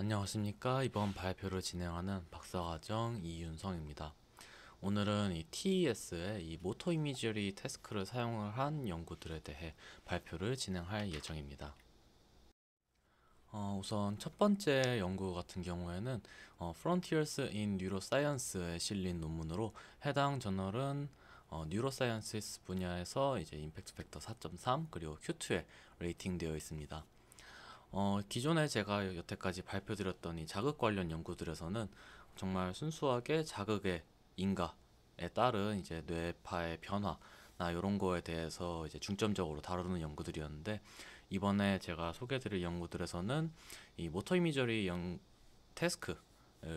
안녕하십니까 이번 발표를 진행하는 박사과정 이윤성입니다 오늘은 이 TES의 이 모터 이미지리 태스크를 사용을 한 연구들에 대해 발표를 진행할 예정입니다 어, 우선 첫 번째 연구 같은 경우에는 어, Frontiers in Neuroscience에 실린 논문으로 해당 저널은 어, 뉴로사이언스 분야에서 이제 임팩트 팩터 4.3 그리고 Q2에 레이팅되어 있습니다. 어, 기존에 제가 여태까지 발표드렸던 이 자극 관련 연구들에서는 정말 순수하게 자극의 인가에 따른 이제 뇌파의 변화나 이런 거에 대해서 이제 중점적으로 다루는 연구들이었는데 이번에 제가 소개드릴 연구들에서는 이 모터 이미저리 연 태스크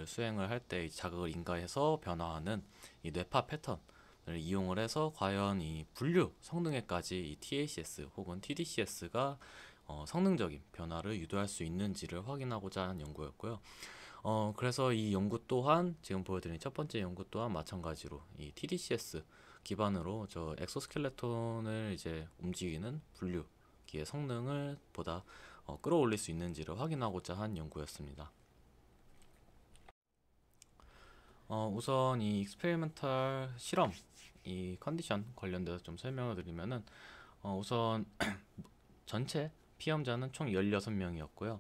수행을 할 때 자극을 인가해서 변화하는 이 뇌파 패턴 을 이용을 해서 과연 이 분류 성능에까지 이 TACS 혹은 TDCS가 어, 성능적인 변화를 유도할 수 있는지를 확인하고자 한 연구였고요. 어, 그래서 이 연구 또한 지금 보여드린 첫 번째 연구 또한 마찬가지로 이 TDCS 기반으로 저 엑소스켈레톤을 이제 움직이는 분류기의 성능을 보다 어, 끌어올릴 수 있는지를 확인하고자 한 연구였습니다. 어, 우선 이 익스페리멘탈 실험 이 컨디션 관련돼서 좀 설명을 드리면은 어, 우선 전체 피험자는 총 16명이었고요.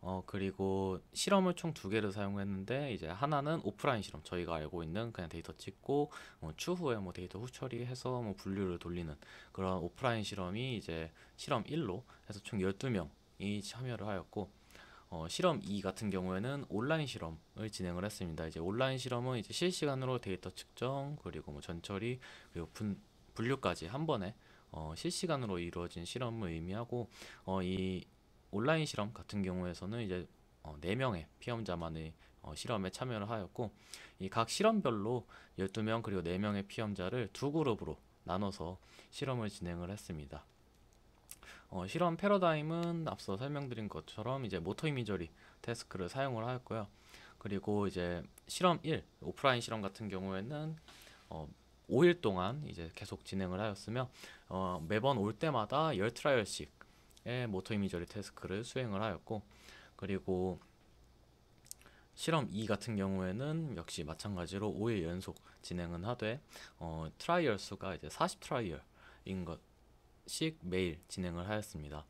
어, 그리고 실험을 총 두 개를 사용했는데 이제 하나는 오프라인 실험 저희가 알고 있는 그냥 데이터 찍고 뭐 추후에 뭐 데이터 후처리해서 뭐 분류를 돌리는 그런 오프라인 실험이 이제 실험 1로 해서 총 12명이 참여를 하였고 어, 실험 2 같은 경우에는 온라인 실험을 진행을 했습니다. 이제 온라인 실험은 이제 실시간으로 데이터 측정 그리고 뭐 전처리 그리고 분, 분류까지 한 번에 어, 실시간으로 이루어진 실험을 의미하고 어, 이 온라인 실험 같은 경우에서는 이제 어, 4명의 피험자만의 어, 실험에 참여를 하였고 이 각 실험별로 12명 그리고 4명의 피험자를 두 그룹으로 나눠서 실험을 진행을 했습니다. 어, 실험 패러다임은 앞서 설명드린 것처럼 이제 모터 이미저리 테스크를 사용을 하였고요. 그리고 이제 실험 1, 오프라인 실험 같은 경우에는 어, 5일 동안 이제 계속 진행을 하였으며 어, 매번 올 때마다 1 0 트라이얼씩의 모터 이미저리 테스크를 수행을 하였고 그리고 실험 2 같은 경우에는 역시 마찬가지로 5일 연속 진행은 하되 어, 트라이얼 수가 이제 40 트라이얼인 것씩 매일 진행을 하였습니다.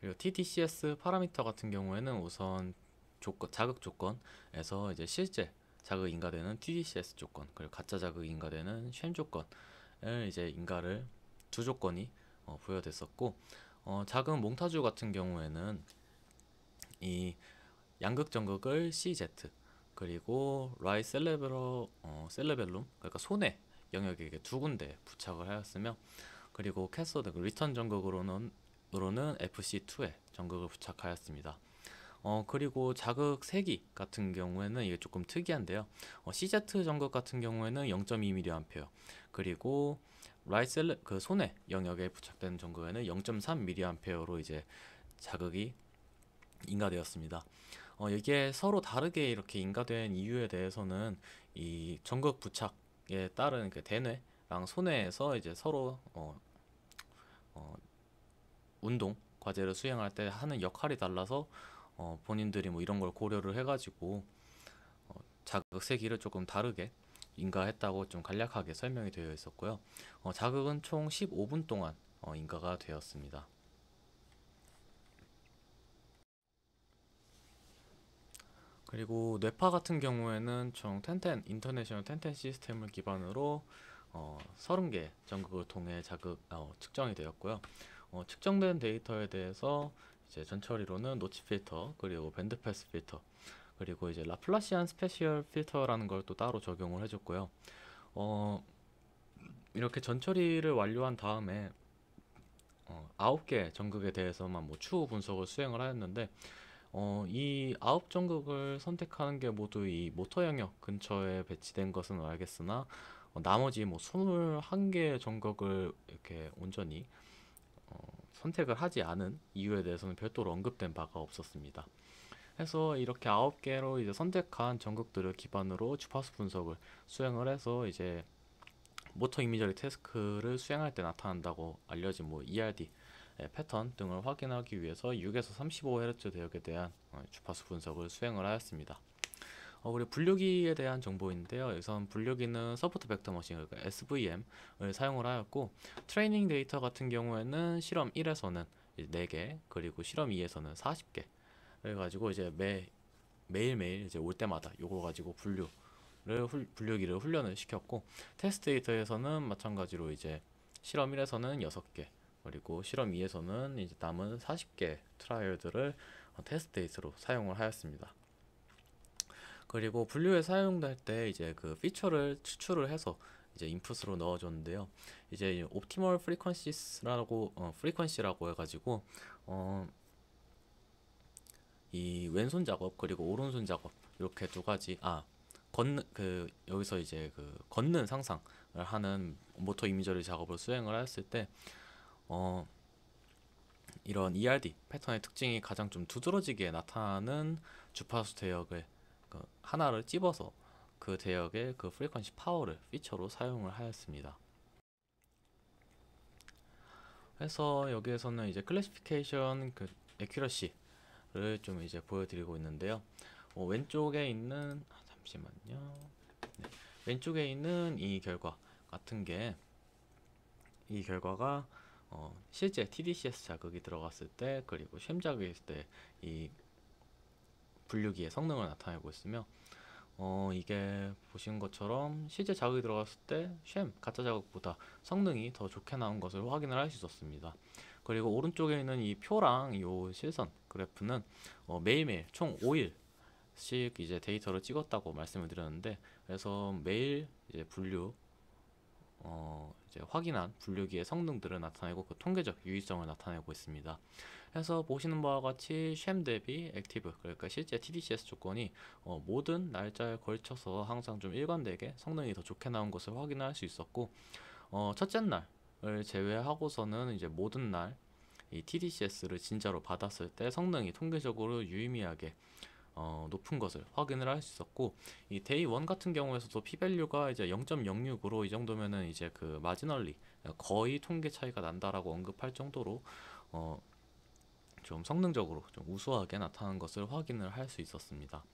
그리고 TTCS 파라미터 같은 경우에는 우선 조건, 자극 조건에서 이제 실제 자극 인가되는 TDCS 조건 그리고 가짜 자극 인가되는 쉔 조건을 이제 인가를 두 조건이 어, 부여됐었고 어, 작은 몽타주 같은 경우에는 이 양극 정극을 CZ 그리고 라이 셀레베러 어, 셀레벨룸 그러니까 손해 영역에게 두 군데 부착을 하였으며 그리고 캐서드 그 리턴 정극으로는 으로는 FC2에 정극을 부착하였습니다. 어, 그리고 자극 세기 같은 경우에는 이게 조금 특이한데요. 어, CZ 전극 같은 경우에는 0.2mA 그리고 라이셀 그 손에 영역에 부착된 전극에는 0.3mA로 이제 자극이 인가되었습니다. 어, 이게 서로 다르게 이렇게 인가된 이유에 대해서는 이 전극 부착에 따른 그 대뇌랑 손해에서 이제 서로 어, 어, 운동 과제를 수행할 때 하는 역할이 달라서 어, 본인들이 뭐 이런 걸 고려를 해가지고 어, 자극 세기를 조금 다르게 인가했다고 좀 간략하게 설명이 되어 있었고요. 어, 자극은 총 15분 동안 어, 인가가 되었습니다. 그리고 뇌파 같은 경우에는 총 텐텐 인터내셔널 텐텐 시스템을 기반으로 어, 30개 전극을 통해 자극 어, 측정이 되었고요. 어, 측정된 데이터에 대해서 이제 전처리로는 노치 필터 그리고 밴드 패스 필터 그리고 이제 라플라시안 스페셜 필터라는 걸 또 따로 적용을 해줬고요. 어, 이렇게 전처리를 완료한 다음에 어, 9개 전극에 대해서만 뭐 추후 분석을 수행을 하였는데 어, 이 아홉 전극을 선택하는 게 모두 이 모터 영역 근처에 배치된 것은 알겠으나 어, 나머지 뭐 21개의 극을 이렇게 온전히 선택을 하지 않은 이유에 대해서는 별도로 언급된 바가 없었습니다. 해서 이렇게 9개로 이제 선택한 전극들을 기반으로 주파수 분석을 수행을 해서 이제 모터 이미저리 태스크를 수행할 때 나타난다고 알려진 뭐 ERD 예, 패턴 등을 확인하기 위해서 6에서 35Hz 대역에 대한 어, 주파수 분석을 수행을 하였습니다. 어, 그리고 분류기에 대한 정보인데요. 우선 분류기는 서포트 벡터 머신, 그러니까 SVM을 사용을 하였고 트레이닝 데이터 같은 경우에는 실험 1에서는 4개, 그리고 실험 2에서는 40개 그가지고 이제 매 매일매일 이제 올 때마다 요거 가지고 분류 를 분류기를 훈련을 시켰고 테스트 데이터에서는 마찬가지로 이제 실험 1에서는 6개 그리고 실험 2에서는 이제 남은 40개 트라이얼들을 테스트 데이터로 사용을 하였습니다. 그리고 분류에 사용될때 이제 그 피처를 추출을 해서 이제 인풋으로 넣어줬는데요. 이제 옵티멀 프리퀀시스라고 어, 프리퀀시라고 해가지고 어, 이 왼손 작업 그리고 오른손 작업 이렇게 두 가지 아 걷는 그 여기서 이제 그 걷는 상상을 하는 모터 이미저리 작업을 수행을 했을 때 어, 이런 ERD 패턴의 특징이 가장 좀 두드러지게 나타나는 주파수 대역을 그 하나를 찝어서 그 대역의 그 프리퀀시 파워를 피처로 사용을 하였습니다. 그래서 여기에서는 이제 클래시피케이션 그 에큐러시를 좀 이제 보여드리고 있는데요. 어, 왼쪽에 있는 아, 잠시만요. 네. 왼쪽에 있는 이 결과 같은 게 이 결과가 어, 실제 TDCS 자극이 들어갔을 때 그리고 쉼 자극이 때이 분류기의 성능을 나타내고 있으며 어, 이게 보신 것처럼 실제 자극이 들어갔을 때 쉼, 가짜 자극보다 성능이 더 좋게 나온 것을 확인을 할 수 있었습니다. 그리고 오른쪽에 있는 이 표랑 이 실선 그래프는 어, 매일매일 총 5일씩 이제 데이터를 찍었다고 말씀을 드렸는데 그래서 매일 이제 분류 어, 이제 확인한 분류기의 성능들을 나타내고 그 통계적 유의성을 나타내고 있습니다. 그래서 보시는 바와 같이 쉼 대비 액티브 그러니까 실제 TDCS 조건이 어, 모든 날짜에 걸쳐서 항상 좀 일관되게 성능이 더 좋게 나온 것을 확인할 수 있었고 어, 첫째 날을 제외하고서는 이제 모든 날 이 TDCS를 진짜로 받았을 때 성능이 통계적으로 유의미하게 어, 높은 것을 확인을 할 수 있었고 이 데이 1 같은 경우에서도 피밸류가 이제 0.06으로 이 정도면은 이제 그 마지널리 거의 통계 차이가 난다라고 언급할 정도로 어, 좀 성능적으로 좀 우수하게 나타난 것을 확인을 할 수 있었습니다.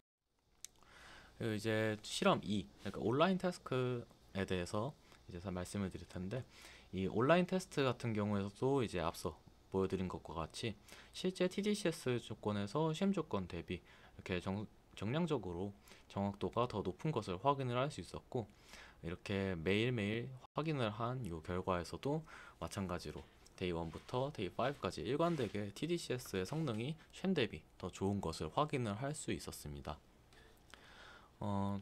그 이제 실험 2, 그러니까 온라인 태스크에 대해서 이제 말씀을 드릴 텐데 이 온라인 테스트 같은 경우에서도 이제 앞서 보여드린 것과 같이 실제 TDCS 조건에서 시험 조건 대비 이렇게 정, 정량적으로 정확도가 더 높은 것을 확인을 할 수 있었고 이렇게 매일매일 확인을 한 이 결과에서도 마찬가지로 데이 1부터 데이 5까지 일관되게 TDCS의 성능이 쉔 대비 더 좋은 것을 확인을 할 수 있었습니다. 어,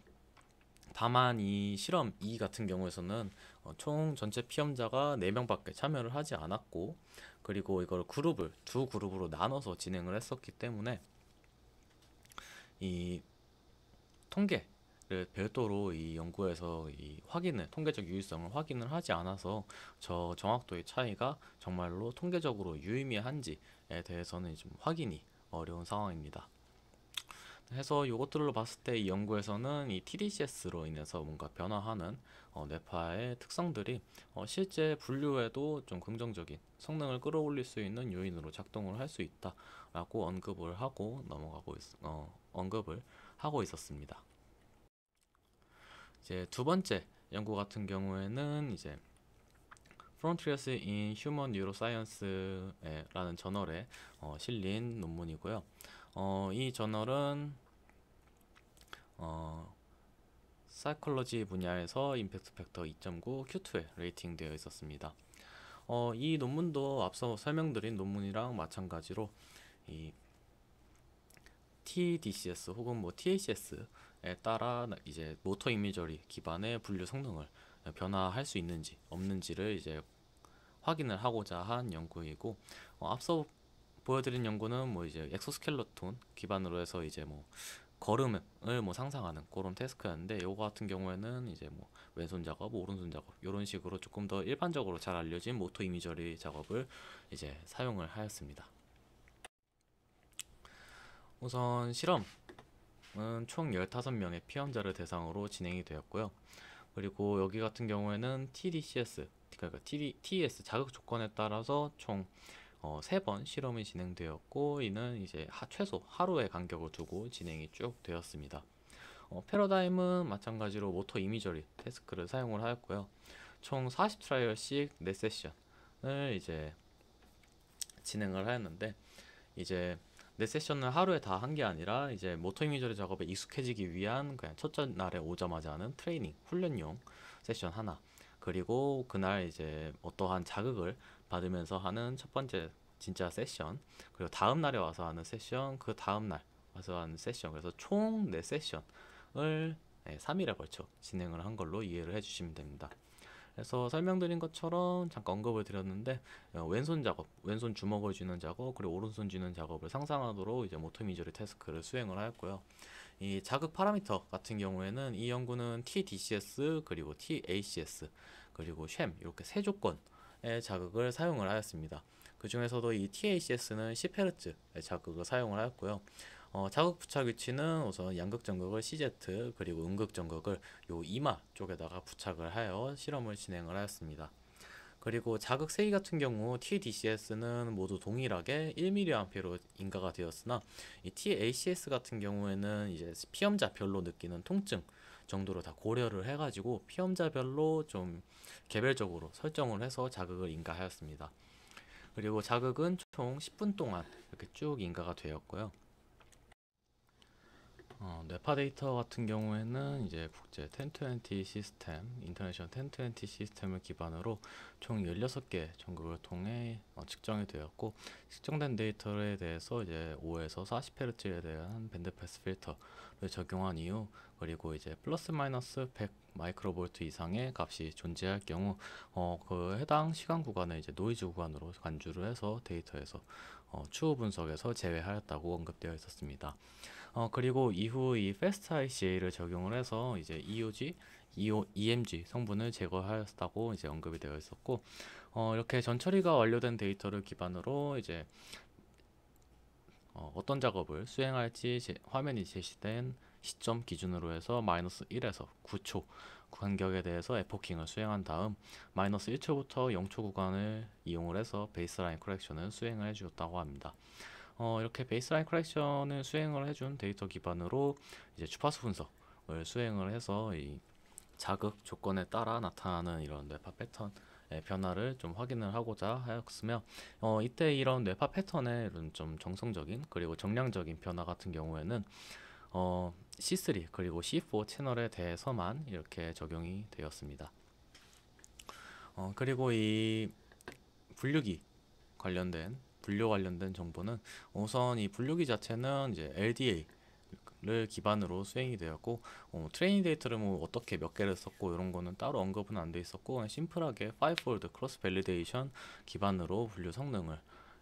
다만 이 실험 2 e 같은 경우에서는 어, 총 전체 피험자가 4명밖에 참여를 하지 않았고 그리고 이걸 그룹을 두 그룹으로 나눠서 진행을 했었기 때문에 이 통계 를 별도로 이 연구에서 이 확인을 통계적 유의성을 확인을 하지 않아서 저 정확도의 차이가 정말로 통계적으로 유의미한지에 대해서는 좀 확인이 어려운 상황입니다. 해서 이것들로 봤을 때 이 연구에서는 이 TDCS로 인해서 뭔가 변화하는 어, 뇌파의 특성들이 어, 실제 분류에도 좀 긍정적인 성능을 끌어올릴 수 있는 요인으로 작동을 할 수 있다 라고 언급을 하고 넘어가고 있, 어, 언급을 하고 있었습니다. 이제 두 번째 연구 같은 경우에는 이제 Frontiers in Human Neuroscience라는 저널에 어, 실린 논문이고요. 어, 이 저널은 어, 사이콜로지 분야에서 임팩트 팩터 2.9 Q2에 레이팅되어 있었습니다. 어, 이 논문도 앞서 설명드린 논문이랑 마찬가지로 이 TDCS 혹은 뭐 TACS에 따라 이제 모터 이미저리 기반의 분류 성능을 변화할 수 있는지 없는지를 이제 확인을 하고자 한 연구이고 어, 앞서 보여드린 연구는 뭐 이제 엑소스켈레톤 기반으로 해서 이제 뭐 걸음을 뭐 상상하는 그런 테스크였는데 요거 같은 경우에는 이제 뭐 왼손 작업, 오른손 작업 이런 식으로 조금 더 일반적으로 잘 알려진 모터 이미저리 작업을 이제 사용을 하였습니다. 우선 실험은 총 15명의 피험자를 대상으로 진행이 되었고요. 그리고 여기 같은 경우에는 TDCS, 그러니까 TD, TES 자극 조건에 따라서 총 어, 3번 실험이 진행되었고 이는 이제 하, 최소 하루의 간격을 두고 진행이 쭉 되었습니다. 어, 패러다임은 마찬가지로 모터 이미저리 테스크를 사용을 하였고요. 총 40 트라이얼씩 4세션을 이제 진행을 하였는데 이제 내 세션을 하루에 다 한 게 아니라 이제 모터 이미저리 작업에 익숙해지기 위한 그냥 첫째 날에 오자마자 하는 트레이닝 훈련용 세션 하나 그리고 그날 이제 어떠한 자극을 받으면서 하는 첫 번째 진짜 세션 그리고 다음 날에 와서 하는 세션 그 다음 날 와서 하는 세션 그래서 총 네 세션을 3일에 걸쳐 진행을 한 걸로 이해를 해주시면 됩니다. 그래서 설명드린 것처럼 잠깐 언급을 드렸는데 어, 왼손 작업, 왼손 주먹을 쥐는 작업, 그리고 오른손 쥐는 작업을 상상하도록 이제 모터 미저리 태스크를 수행을 하였고요. 이 자극 파라미터 같은 경우에는 이 연구는 TDCS 그리고 TACS 그리고 쉼 이렇게 세 조건의 자극을 사용을 하였습니다. 그 중에서도 이 TACS는 10Hz의 자극을 사용을 하였고요. 어, 자극 부착 위치는 우선 양극 전극을 CZ 그리고 음극 전극을 요 이마 쪽에다가 부착을 하여 실험을 진행을 하였습니다. 그리고 자극 세기 같은 경우 TDCS는 모두 동일하게 1mA로 인가가 되었으나 이 TACS 같은 경우에는 이제 피험자별로 느끼는 통증 정도로 다 고려를 해가지고 피험자별로 좀 개별적으로 설정을 해서 자극을 인가하였습니다. 그리고 자극은 총 10분 동안 이렇게 쭉 인가가 되었고요. 어, 뇌파 데이터 같은 경우에는 이제 국제 1020 시스템, 인터내셔널 1020 시스템을 기반으로 총 16개 전국을 통해 어, 측정이 되었고 측정된 데이터에 대해서 이제 5에서 40Hz에 대한 밴드패스 필터를 적용한 이후 그리고 이제 플러스 마이너스 100 마이크로볼트 이상의 값이 존재할 경우 어, 그 해당 시간 구간을 이제 노이즈 구간으로 간주를 해서 데이터에서 어, 추후 분석에서 제외하였다고 언급되어 있었습니다. 어, 그리고 이후 이 페스트 ICA를 적용을 해서 이제 EOG, EO, EMG 성분을 제거하였다고 이제 언급이 되어 있었고 어, 이렇게 전 처리가 완료된 데이터를 기반으로 이제 어, 떤 작업을 수행할지 제, 화면이 제시된 시점 기준으로 해서 마이너스 1에서 9초 간격에 대해서 에포킹을 수행한 다음 마이너스 1초부터 0초 구간을 이용을 해서 베이스라인 커렉션을 수행을 해주었다고 합니다. 어, 이렇게 베이스라인 컬렉션을 수행을 해준 데이터 기반으로 이제 주파수 분석을 수행을 해서 이 자극 조건에 따라 나타나는 이런 뇌파 패턴 의 변화를 좀 확인을 하고자 하였으며 어, 이때 이런 뇌파 패턴의 이런 좀 정성적인 그리고 정량적인 변화 같은 경우에는 어, C3 그리고 C4 채널에 대해서만 이렇게 적용이 되었습니다. 어, 그리고 이 분류기 관련된 분류 관련된 정보는 우선 이 분류기 자체는 이제 LDA 를 기반으로 수행이 되었고 어, 트레이닝 데이터를 뭐 어떻게 몇 개를 썼고 이런 거는 따로 언급은 안 돼 있었고 심플하게 파이폴드 크로스 밸리데이션 기반으로 분류 성능을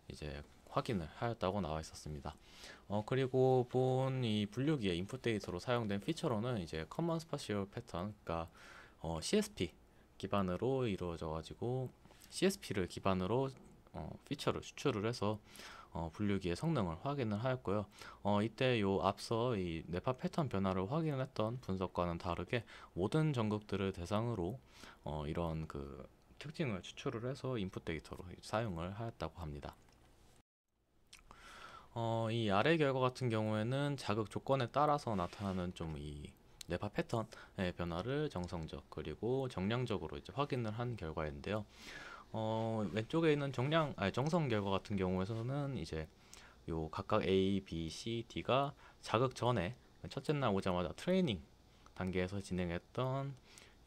이제 확인을 하였다고 나와 있었습니다. 어, 그리고 본 이 분류기의 인풋 데이터로 사용된 피처로는 이제 커먼 스파시 패턴, 그러니까 어, CSP 기반으로 이루어져 가지고 CSP를 기반으로 어, 피처를 추출을 해서 어, 분류기의 성능을 확인을 하였고요. 어, 이때 요 앞서 이 뇌파 패턴 변화를 확인했던 분석과는 다르게 모든 전극들을 대상으로 어, 이런 그 특징을 추출을 해서 인풋 데이터로 사용을 하였다고 합니다. 어, 이 아래 결과 같은 경우에는 자극 조건에 따라서 나타나는 좀이 뇌파 패턴의 변화를 정성적 그리고 정량적으로 이제 확인을 한 결과인데요. 어, 왼쪽에 있는 정량 아니 정성 결과 같은 경우에서는 이제 요 각각 A, B, C, D가 자극 전에 첫째 날 오자마자 트레이닝 단계에서 진행했던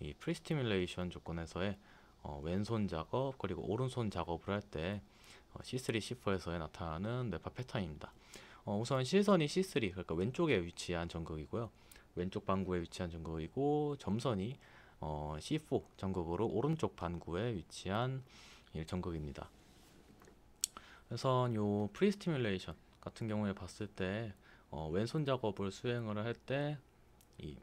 이 프리스티뮬레이션 조건에서의 어, 왼손 작업 그리고 오른손 작업을 할때 어, C3, C4에서 나타나는 뇌파 패턴입니다. 어, 우선 실선이 C3 그러니까 왼쪽에 위치한 전극이고요. 왼쪽 방구에 위치한 전극이고 점선이 어, C4 전급으로 오른쪽 반구에 위치한 1전급입니다. 그래서 요 프리스티뮬레이션 같은 경우에 봤을 때 어, 왼손 작업을 수행을 할 때 이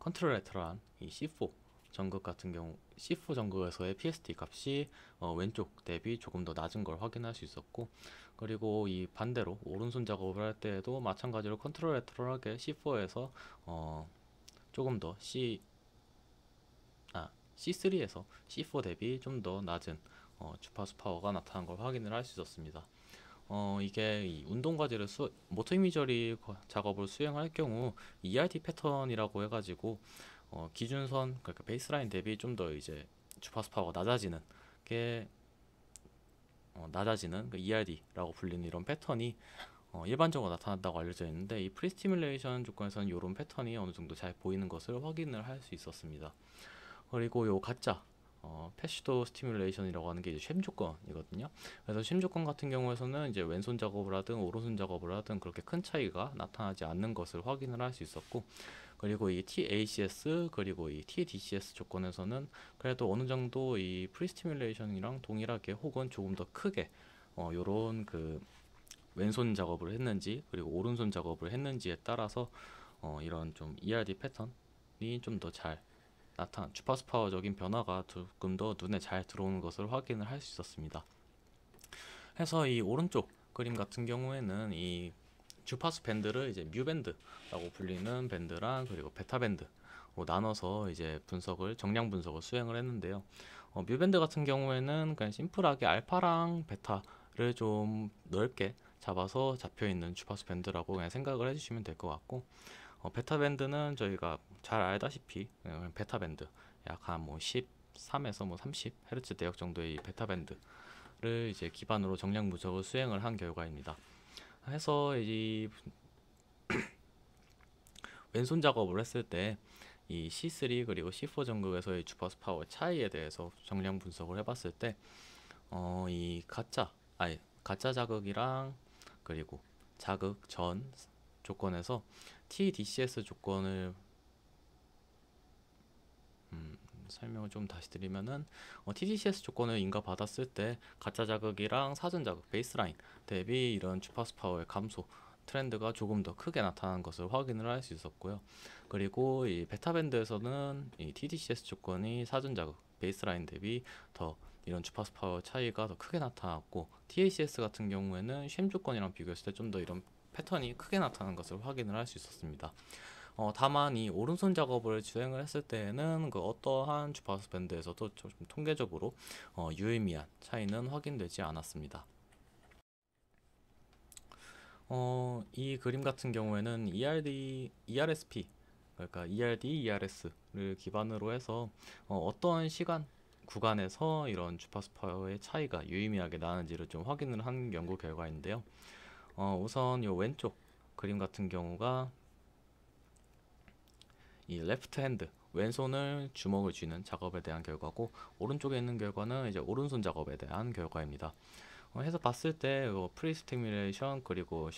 컨트롤 레터란 이 C4 전극 같은 경우 C4 전극에서의 PST 값이 어, 왼쪽 대비 조금 더 낮은 걸 확인할 수 있었고 그리고 이 반대로 오른손 작업을 할 때에도 마찬가지로 컨트롤 레터럴하게 C4에서 어, 조금 더 C C3에서 C4 대비 좀 더 낮은 어, 주파수 파워가 나타난 걸 확인을 할 수 있었습니다. 어, 이게 운동 과제를 수, 모터 이미저리 작업을 수행할 경우 ERT 패턴이라고 해가지고 어, 기준선 그러니까 베이스라인 대비 좀 더 이제 주파수 파워가 낮아지는 게 어, 낮아지는 그 ERD라고 불리는 이런 패턴이 어, 일반적으로 나타났다고 알려져 있는데 이 프리스티뮬레이션 조건에서는 이런 패턴이 어느 정도 잘 보이는 것을 확인을 할 수 있었습니다. 그리고 요 가짜 어, 패시도 스티뮬레이션이라고 하는 게 이제 쉼 조건이거든요. 그래서 쉼 조건 같은 경우에서는 이제 왼손 작업을 하든 오른손 작업을 하든 그렇게 큰 차이가 나타나지 않는 것을 확인을 할 수 있었고, 그리고 이 TACS 그리고 이 TDCS 조건에서는 그래도 어느 정도 이 프리스티뮬레이션이랑 동일하게 혹은 조금 더 크게 어, 요런 그 왼손 작업을 했는지 그리고 오른손 작업을 했는지에 따라서 어, 이런 좀 ERD 패턴이 좀더잘 나타난 주파수 파워적인 변화가 조금 더 눈에 잘 들어오는 것을 확인을 할 수 있었습니다. 해서 이 오른쪽 그림 같은 경우에는 이 주파수 밴드를 이제 뮤 밴드라고 불리는 밴드랑 그리고 베타 밴드 나눠서 이제 분석을 정량 분석을 수행을 했는데요. 어, 뮤 밴드 같은 경우에는 그냥 심플하게 알파랑 베타를 좀 넓게 잡아서 잡혀 있는 주파수 밴드라고 그냥 생각을 해주시면 될 것 같고 어, 베타밴드는 저희가 잘 알다시피 네, 베타밴드 약한뭐 13에서 뭐 30Hz 뭐 대역 정도의 베타밴드를 이제 기반으로 정량 분석을 수행을 한 결과입니다. 해서 이 왼손 작업을 했을 때 이 C3 그리고 C4 전극에서의 주파수 파워 차이에 대해서 정량 분석을 해봤을 때 어, 이 가짜 아니 가짜 자극이랑 그리고 자극 전 조건에서 TDCS 조건을 음, 설명을 좀 다시 드리면은 어, TDCS 조건을 인가받았을 때 가짜 자극이랑 사전 자극 베이스라인 대비 이런 주파수 파워의 감소 트렌드가 조금 더 크게 나타난 것을 확인을 할 수 있었고요. 그리고 이 베타밴드에서는 이 TDCS 조건이 사전 자극 베이스라인 대비 더 이런 주파수 파워 차이가 더 크게 나타났고 TACS 같은 경우에는 쉼 조건이랑 비교했을 때 좀 더 이런 패턴이 크게 나타난 것을 확인을 할 수 있었습니다. 어, 다만 이 오른손 작업을 진행을 했을 때에는 그 어떠한 주파수 밴드에서도 좀 통계적으로 어, 유의미한 차이는 확인되지 않았습니다. 어, 이 그림 같은 경우에는 ERD, ERSP 그러니까 ERD, ERS를 기반으로 해서 어, 떠한 시간 구간에서 이런 주파수파의 차이가 유의미하게 나는지를 좀 확인을 한 연구 결과인데요. 어, 우선 요 왼쪽 그림 같은 경우가 이 레프트 핸드 왼손을 주먹을 쥐는 작업에 대한 결과고 오른쪽에 있는 결과는 이제 오른손 작업에 대한 결과입니다. 어, 해서 봤을 때 프리스티뮬레이션 그리고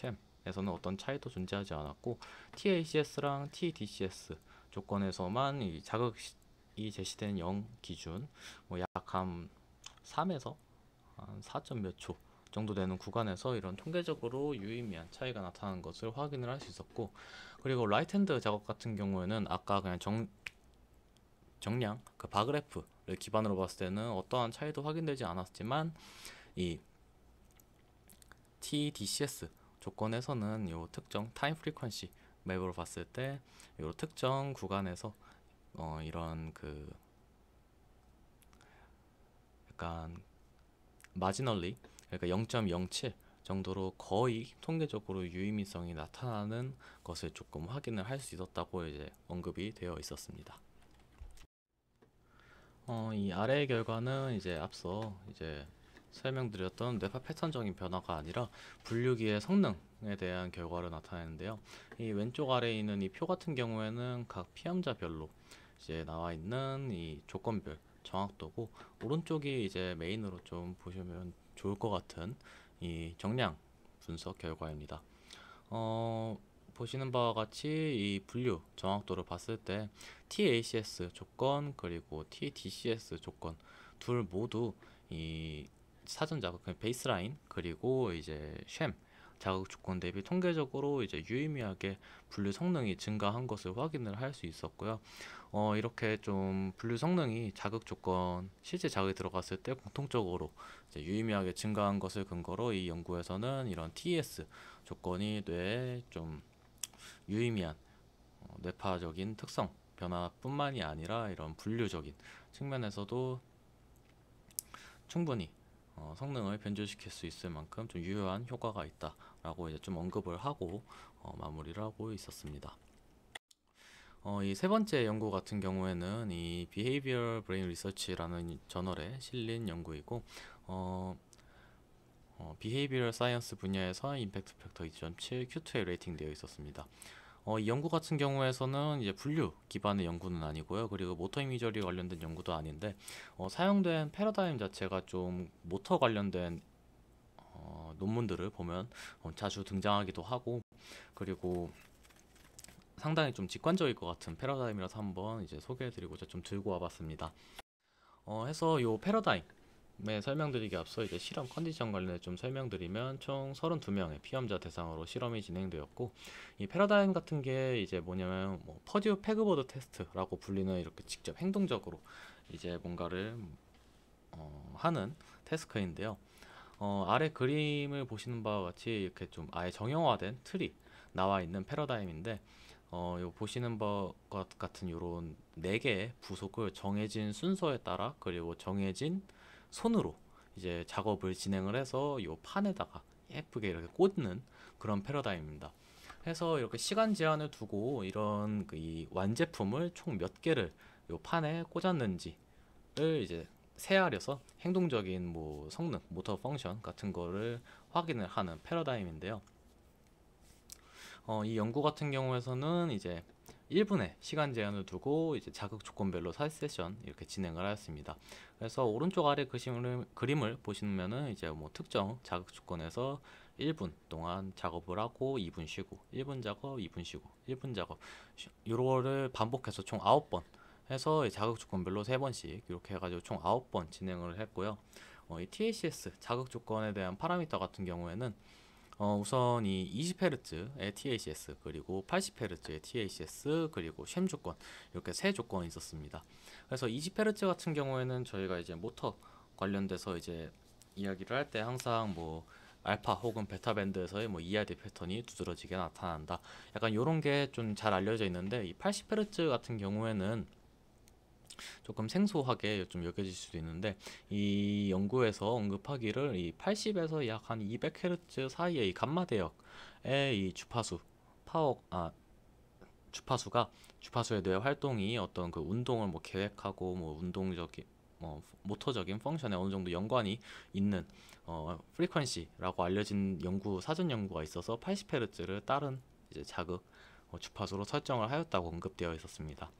샘에서는 어떤 차이도 존재하지 않았고 TACS랑 TDCS 조건에서만 이 자극이 제시된 0 기준 뭐약한 3에서 한4몇초 정도 되는 구간에서 이런 통계적으로 유의미한 차이가 나타나는 것을 확인을 할 수 있었고 그리고 라이트핸드 작업 같은 경우에는 아까 그냥 정, 정량, 그 바그래프를 기반으로 봤을 때는 어떠한 차이도 확인되지 않았지만 이 TDCS 조건에서는 요 특정 타임 프리퀀시 맵으로 봤을 때 요 특정 구간에서 어 이런 그 약간 마지널리 그러니까 0.07 정도로 거의 통계적으로 유의미성이 나타나는 것을 조금 확인을 할 수 있었다고 이제 언급이 되어 있었습니다. 어, 이 아래의 결과는 이제 앞서 이제 설명드렸던 뇌파 패턴적인 변화가 아니라 분류기의 성능에 대한 결과를 나타내는데요. 이 왼쪽 아래에 있는 이 표 같은 경우에는 각 피험자별로 이제 나와 있는 이 조건별 정확도고 오른쪽이 이제 메인으로 좀 보시면 좋을 것 같은 이 정량 분석 결과입니다. 어, 보시는 바와 같이 이 분류 정확도를 봤을 때 TACS 조건 그리고 TDCS 조건 둘 모두 이 사전자 그 그러니까 베이스라인 그리고 이제 쉼 자극 조건 대비 통계적으로 이제 유의미하게 분류 성능이 증가한 것을 확인을 할 수 있었고요. 어, 이렇게 좀 분류 성능이 자극 조건 실제 자극이 들어갔을 때 공통적으로 유의미하게 증가한 것을 근거로 이 연구에서는 이런 TS 조건이 뇌에 좀 유의미한 어, 뇌파적인 특성 변화뿐만이 아니라 이런 분류적인 측면에서도 충분히 어, 성능을 변조시킬 수 있을 만큼 좀 유효한 효과가 있다라고 이제 좀 언급을 하고 어, 마무리를 하고 있었습니다. 어, 이세 번째 연구 같은 경우에는 이 b e h a v i o r Brain Research라는 저널에 실린 연구이고 어, 어, b e h a v i o r Science 분야에서 임팩트 팩터 2.7 Q2에 레이팅되어 있었습니다. 어, 이 연구 같은 경우에서는 이제 분류 기반의 연구는 아니고요. 그리고 모터 이미저리 관련된 연구도 아닌데 어, 사용된 패러다임 자체가 좀 모터 관련된 어, 논문들을 보면 어, 자주 등장하기도 하고 그리고 상당히 좀 직관적일 것 같은 패러다임이라서 한번 이제 소개해드리고자 좀 들고 와봤습니다. 어, 해서 요 패러다임 네, 설명드리기 앞서 이제 실험 컨디션 관련해 좀 설명드리면 총 32명의 피험자 대상으로 실험이 진행되었고 이 패러다임 같은 게 이제 뭐냐면 뭐 퍼듀 패그보드 테스트라고 불리는 이렇게 직접 행동적으로 이제 뭔가를 어, 하는 테스크인데요. 어, 아래 그림을 보시는 바와 같이 이렇게 좀 아예 정형화된 틀이 나와 있는 패러다임인데 어, 요 보시는 것 같은 이런 4개의 부속을 정해진 순서에 따라 그리고 정해진 손으로 이제 작업을 진행을 해서 이 판에다가 예쁘게 이렇게 꽂는 그런 패러다임입니다. 해서 이렇게 시간 제한을 두고 이런 그 이 완제품을 총 몇 개를 이 판에 꽂았는지를 이제 세알에서 행동적인 뭐 성능, 모터 펑션 같은 거를 확인을 하는 패러다임인데요. 어, 이 연구 같은 경우에서는 이제 1분의 시간 제한을 두고 이제 자극 조건별로 4세션 이렇게 진행을 하였습니다. 그래서 오른쪽 아래 그림을, 그림을 보시면은 이제 뭐 특정 자극 조건에서 1분 동안 작업을 하고 2분 쉬고 1분 작업, 2분 쉬고 1분 작업 이거를 반복해서 총 9번 해서 자극 조건별로 3번씩 이렇게 해가지고 총 9번 진행을 했고요. 어, 이 TACS 자극 조건에 대한 파라미터 같은 경우에는 어, 우선 이 20Hz의 THS 그리고 80Hz의 THS 그리고 쉼 조건 이렇게 세 조건이 있었습니다. 그래서 20Hz 같은 경우에는 저희가 이제 모터 관련돼서 이제 이야기를 할 때 항상 뭐 알파 혹은 베타 밴드에서의 뭐 e i d 패턴이 두드러지게 나타난다. 약간 이런 게 좀 잘 알려져 있는데 이 80Hz 같은 경우에는 조금 생소하게 좀 여겨질 수도 있는데 이 연구에서 언급하기를 이 80에서 약 한 200Hz 사이의 이 감마 대역의 이 주파수 파워 아 주파수가 주파수의 에뇌 활동이 어떤 그 운동을 뭐 계획하고 뭐 운동적인 뭐 모터적인 펑션에 어느 정도 연관이 있는 어, 프리퀀시라고 알려진 연구 사전 연구가 있어서 80Hz를 다른 이제 자극 어, 주파수로 설정을 하였다고 언급되어 있었습니다.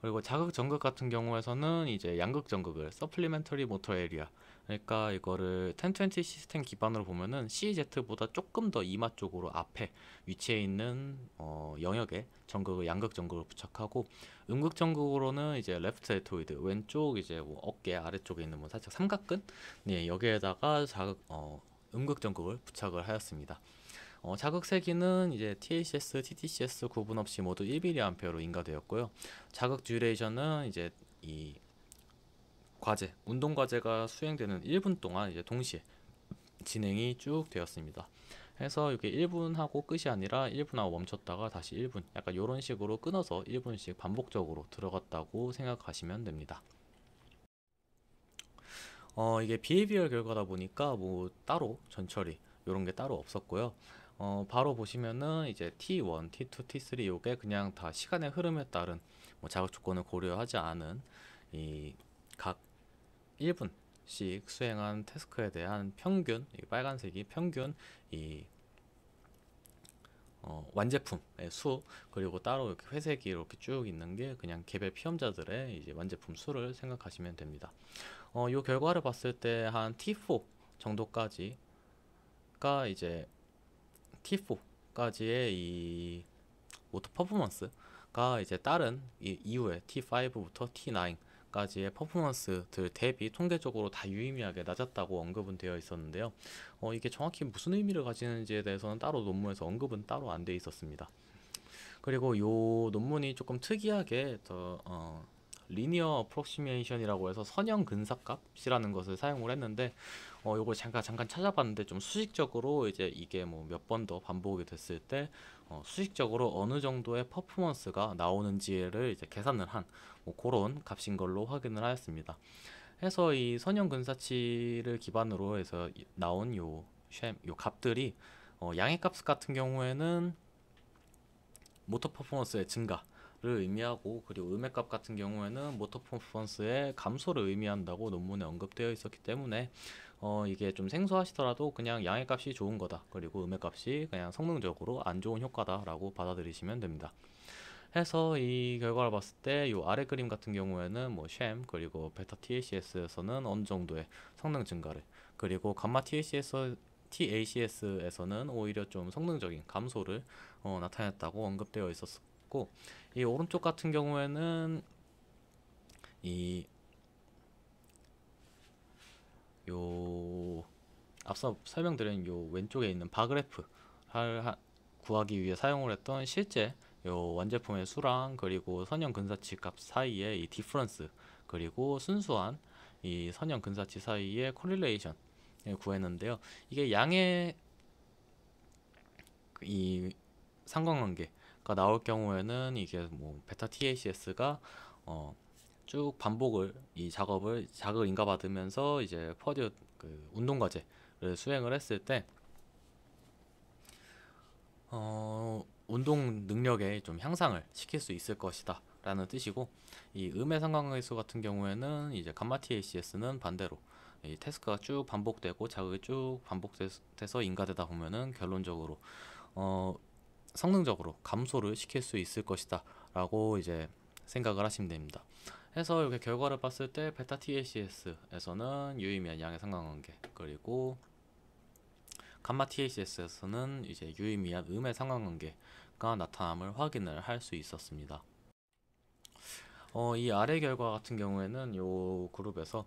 그리고 자극 전극 같은 경우에서는 이제 양극 전극을 서플리멘터리 모터 에리아 그러니까 이거를 1020 시스템 기반으로 보면은 CZ보다 조금 더 이마 쪽으로 앞에 위치해 있는 어, 영역에 전극을 양극 전극을 부착하고 음극 전극으로는 이제 레프트 에토이드 왼쪽 이제 뭐 어깨 아래쪽에 있는 뭐 살짝 삼각근 네 여기에다가 자극 어, 음극 전극을 부착을 하였습니다. 어, 자극 세기는 이제 t c s TTCS 구분 없이 모두 1mA로 인가되었고요. 자극 듀레이션은 이제 이 과제, 운동 과제가 수행되는 1분 동안 이제 동시에 진행이 쭉 되었습니다. 해서 이게 1분 하고 끝이 아니라 1분 하고 멈췄다가 다시 1분 약간 이런 식으로 끊어서 1분씩 반복적으로 들어갔다고 생각하시면 됩니다. 어 이게 비해비얼 결과다 보니까 뭐 따로 전처리 이런 게 따로 없었고요. 어, 바로 보시면은 이제 T1, T2, T3 요게 그냥 다 시간의 흐름에 따른 뭐 자극 조건을 고려하지 않은 이 각 1분씩 수행한 태스크에 대한 평균 이 빨간색이 평균 이 어, 완제품의 수 그리고 따로 이렇게 회색이 이렇게 쭉 있는 게 그냥 개별 피험자들의 이제 완제품 수를 생각하시면 됩니다. 어, 요 결과를 봤을 때 한 T4 정도까지가 이제 T4까지의 이 모터 퍼포먼스가 이제 다른 이후에 T5부터 T9까지의 퍼포먼스들 대비 통계적으로 다 유의미하게 낮았다고 언급은 되어 있었는데요. 어, 이게 정확히 무슨 의미를 가지는지에 대해서는 따로 논문에서 언급은 따로 안돼 있었습니다. 그리고 이 논문이 조금 특이하게 더, 어, 리니어 어프로시메이션이라고 해서 선형 근사값이라는 것을 사용을 했는데 어 요걸 잠깐 잠깐 찾아봤는데 좀 수직적으로 이제 이게 뭐 몇 번 더 반복이 됐을 때어 수직적으로 어느 정도의 퍼포먼스가 나오는지를 이제 계산을 한뭐 그런 값인 걸로 확인을 하였습니다. 해서 이 선형 근사치를 기반으로 해서 나온 요쉐요 값들이 어 양의 값 같은 경우에는 모터 퍼포먼스의 증가 를 의미하고 그리고 음액값 같은 경우에는 모터 퍼포먼스의 감소를 의미한다고 논문에 언급되어 있었기 때문에 어 이게 좀 생소하시더라도 그냥 양의 값이 좋은 거다 그리고 음의 값이 그냥 성능적으로 안 좋은 효과다라고 받아들이시면 됩니다. 해서 이 결과를 봤을 때 요 아래 그림 같은 경우에는 뭐쉼 그리고 베타 TACS에서는 어느 정도의 성능 증가를 그리고 감마 TACS TACS에서는 오히려 좀 성능적인 감소를 어 나타냈다고 언급되어 있었고 이 오른쪽 같은 경우에는 이 요 앞서 설명드린 요 왼쪽에 있는 바그래프를 구하기 위해 사용을 했던 실제 요 완제품의 수랑 그리고 선형 근사치 값 사이의 이 디퍼런스 그리고 순수한 이 선형 근사치 사이의 콜릴레이션 을 구했는데요. 이게 양의 이 상관관계 가 나올 경우에는 이게 뭐 베타 TACS가 어 쭉 반복을 이 작업을 자극 인가받으면서 이제 퍼듀 그 운동 과제를 수행을 했을 때 어, 운동 능력의좀 향상을 시킬 수 있을 것이다 라는 뜻이고 이 음의 상관계수 같은 경우에는 이제 감마 TACS는 반대로 이테스크가쭉 반복되고 자극이 쭉 반복돼서 인가되다 보면은 결론적으로 어, 성능적으로 감소를 시킬 수 있을 것이다 라고 이제 생각을 하시면 됩니다 해서 이렇게 결과를 봤을 때 베타 TACS에서는 유의미한 양의 상관관계 그리고 감마 TACS에서는 이제 유의미한 음의 상관관계가 나타남을 확인을 할 수 있었습니다 어, 이 아래 결과 같은 경우에는 요 그룹에서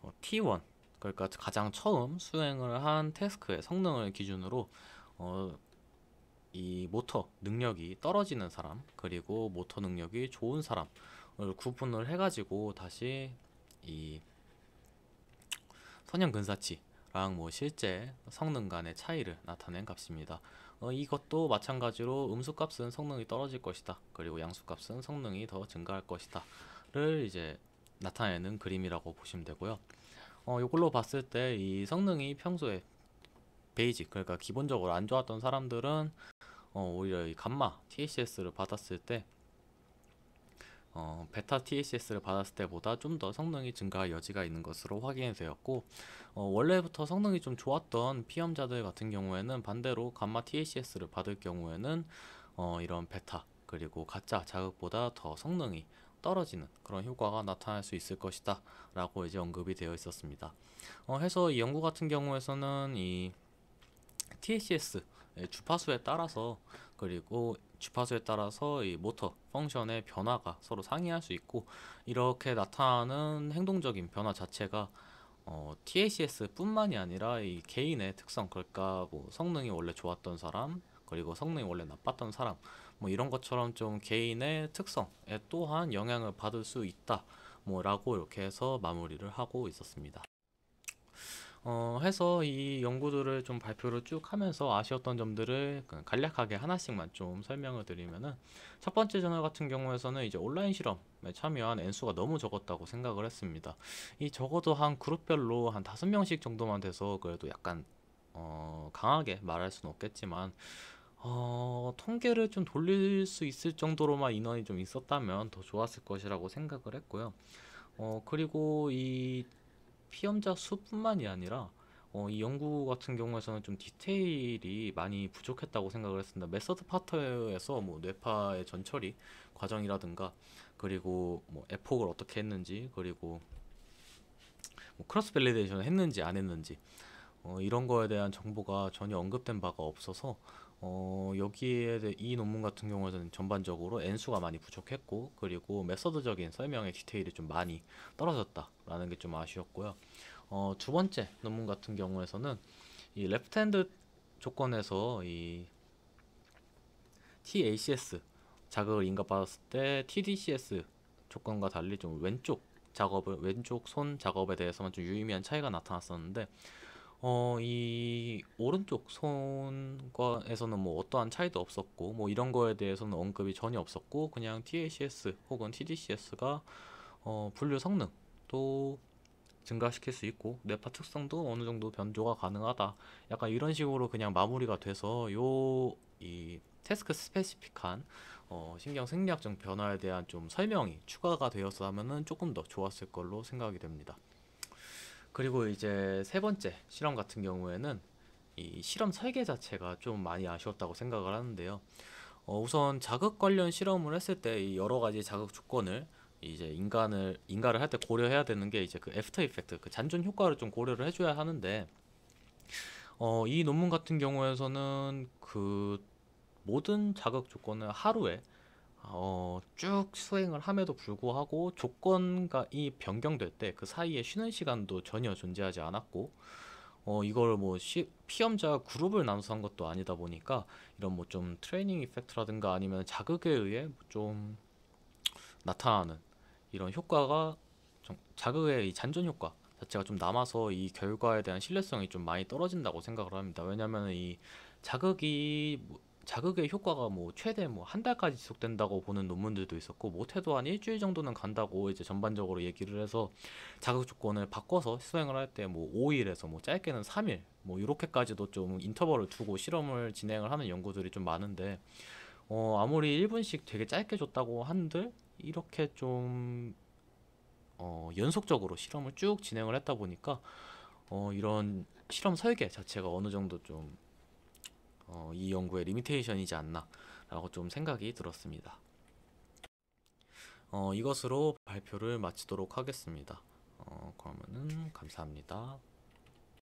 어, T1 그러니까 가장 처음 수행을 한 태스크의 성능을 기준으로 어, 이 모터 능력이 떨어지는 사람 그리고 모터 능력이 좋은 사람을 구분을 해가지고 다시 이 선형근사치랑 뭐 실제 성능 간의 차이를 나타낸 값입니다. 어, 이것도 마찬가지로 음수값은 성능이 떨어질 것이다. 그리고 양수값은 성능이 더 증가할 것이다. 를 이제 나타내는 그림이라고 보시면 되고요. 어, 이걸로 봤을 때 이 성능이 평소에 베이직 그러니까 기본적으로 안 좋았던 사람들은 어, 오히려 이 감마 THS를 받았을 때 어, 베타 THS를 받았을 때보다 좀 더 성능이 증가 할 여지가 있는 것으로 확인이 되었고 어, 원래부터 성능이 좀 좋았던 피험자들 같은 경우에는 반대로 감마 THS를 받을 경우에는 어, 이런 베타 그리고 가짜 자극보다 더 성능이 떨어지는 그런 효과가 나타날 수 있을 것이다 라고 이제 언급이 되어 있었습니다 어, 해서 이 연구 같은 경우에는이 THS 예, 주파수에 따라서 그리고 주파수에 따라서 이 모터 펑션의 변화가 서로 상이할 수 있고 이렇게 나타나는 행동적인 변화 자체가 어, TACS뿐만이 아니라 이 개인의 특성 그러니까 뭐 성능이 원래 좋았던 사람 그리고 성능이 원래 나빴던 사람 뭐 이런 것처럼 좀 개인의 특성에 또한 영향을 받을 수 있다 뭐라고 이렇게 해서 마무리를 하고 있었습니다. 어, 해서 이 연구들을 좀 발표를 쭉 하면서 아쉬웠던 점들을 그 간략하게 하나씩만 좀 설명을 드리면은 첫 번째 저널 같은 경우에서는 이제 온라인 실험에 참여한 N수가 너무 적었다고 생각을 했습니다. 이 적어도 한 그룹별로 한 다섯 명씩 정도만 돼서 그래도 약간 어, 강하게 말할 수는 없겠지만 어, 통계를 좀 돌릴 수 있을 정도로만 인원이 좀 있었다면 더 좋았을 것이라고 생각을 했고요. 어, 그리고 이 피험자 수뿐만이 아니라 어, 이 연구 같은 경우에서는 좀 디테일이 많이 부족했다고 생각을 했습니다. 메서드 파트에서 뭐 뇌파의 전처리 과정이라든가 그리고 뭐 에폭을 어떻게 했는지 그리고 뭐 크로스 밸리데이션을 했는지 안 했는지 어, 이런 거에 대한 정보가 전혀 언급된 바가 없어서 어, 여기에 이 논문 같은 경우에는 전반적으로 N수가 많이 부족했고 그리고 메서드적인 설명의 디테일이 좀 많이 떨어졌다라는 게 좀 아쉬웠고요. 어, 두 번째 논문 같은 경우에는이 레프트핸드 조건에서 이 TACS 자극을 인가받았을 때 TDCS 조건과 달리 좀 왼쪽 작업을 왼쪽 손 작업에 대해서만 좀 유의미한 차이가 나타났었는데 어, 이 오른쪽 손과에서는 뭐 어떠한 차이도 없었고 뭐 이런 거에 대해서는 언급이 전혀 없었고 그냥 TACS 혹은 TDCS가 어, 분류 성능도 증가시킬 수 있고 뇌파 특성도 어느 정도 변조가 가능하다. 약간 이런 식으로 그냥 마무리가 돼서 요 이테스크 스페시픽한 어, 신경 생리학적 변화에 대한 좀 설명이 추가가 되었다면은 조금 더 좋았을 걸로 생각이 됩니다. 그리고 이제 세 번째 실험 같은 경우에는 이 실험 설계 자체가 좀 많이 아쉬웠다고 생각을 하는데요. 어, 우선 자극 관련 실험을 했을 때이 여러 가지 자극 조건을 이제 인간을 인가를 할 때 고려해야 되는 게 이제 그 애프터 이펙트 그 잔존 효과를 좀 고려를 해줘야 하는데 어, 이 논문 같은 경우에서는 그 모든 자극 조건을 하루에 어, 쭉 수행을 함에도 불구하고 조건이 변경될 때 그 사이에 쉬는 시간도 전혀 존재하지 않았고 어 이걸 뭐 시, 피험자 그룹을 나눠서 한 것도 아니다 보니까 이런 뭐 좀 트레이닝 이펙트라든가 아니면 자극에 의해 뭐 좀 나타나는 이런 효과가 좀 자극의 이 잔존 효과 자체가 좀 남아서 이 결과에 대한 신뢰성이 좀 많이 떨어진다고 생각을 합니다. 왜냐하면 이 자극이 뭐 자극의 효과가 뭐 최대 뭐 한 달까지 지속된다고 보는 논문들도 있었고 못해도 뭐 한 일주일 정도는 간다고 이제 전반적으로 얘기를 해서 자극 조건을 바꿔서 수행을 할 때뭐 5일에서 뭐 짧게는 3일 뭐 이렇게까지도 좀 인터벌을 두고 실험을 진행을 하는 연구들이 좀 많은데 어 아무리 1분씩 되게 짧게 줬다고 한들 이렇게 좀 어 연속적으로 실험을 쭉 진행을 했다 보니까 어 이런 실험 설계 자체가 어느 정도 좀 어, 이 연구의 리미테이션이지 않나라고 좀 생각이 들었습니다. 어, 이것으로 발표를 마치도록 하겠습니다. 어, 그러면은 감사합니다.